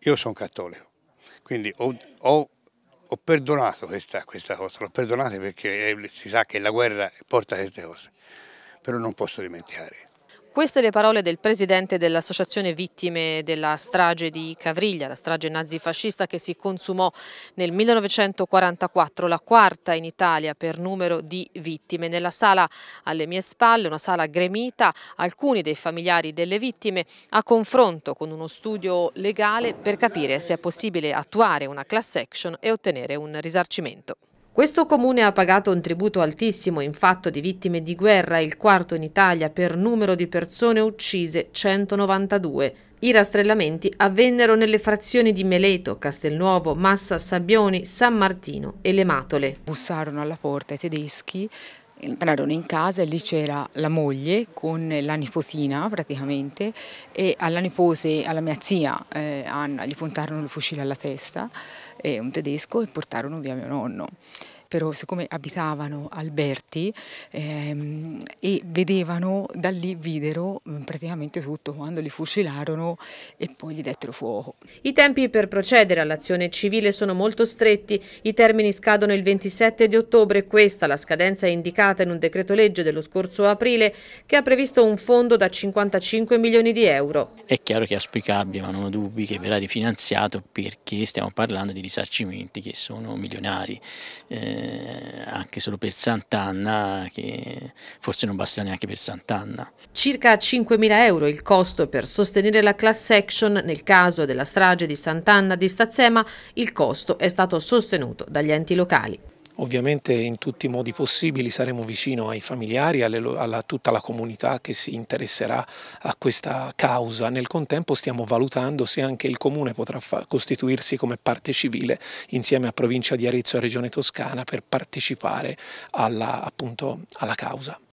io sono cattolico, quindi ho, ho, ho perdonato questa, questa, cosa, l'ho perdonata perché eh, si sa che la guerra porta queste cose, però non posso dimenticare. Queste le parole del presidente dell'associazione vittime della strage di Cavriglia, la strage nazifascista che si consumò nel 1944, la quarta in Italia per numero di vittime. Nella sala alle mie spalle, una sala gremita, alcuni dei familiari delle vittime a confronto con uno studio legale per capire se è possibile attuare una class action e ottenere un risarcimento. Questo comune ha pagato un tributo altissimo in fatto di vittime di guerra, il quarto in Italia per numero di persone uccise 192. I rastrellamenti avvennero nelle frazioni di Meleto, Castelnuovo, Massa Sabbioni, San Martino e Le Matole. Bussarono alla porta i tedeschi entrarono in casa e lì c'era la moglie con la nipotina praticamente e alla nipote, alla mia zia eh, Anna, gli puntarono il fucile alla testa, eh, un tedesco, e portarono via mio nonno però siccome abitavano Alberti ehm, e vedevano, da lì videro mm, praticamente tutto quando li fucilarono e poi gli dettero fuoco. I tempi per procedere all'azione civile sono molto stretti, i termini scadono il 27 di ottobre, questa la scadenza è indicata in un decreto legge dello scorso aprile che ha previsto un fondo da 55 milioni di euro. È chiaro che è auspicabile, ma non ho dubbi, che verrà rifinanziato perché stiamo parlando di risarcimenti che sono milionari, eh, anche solo per Sant'Anna che forse non non basta neanche per Sant'Anna. Circa 5.000 euro il costo per sostenere la class action nel caso della strage di Sant'Anna di Stazzema, il costo è stato sostenuto dagli enti locali. Ovviamente in tutti i modi possibili saremo vicino ai familiari, alle, alla, tutta la comunità che si interesserà a questa causa. Nel contempo stiamo valutando se anche il Comune potrà costituirsi come parte civile insieme a Provincia di Arezzo e Regione Toscana per partecipare alla, appunto, alla causa.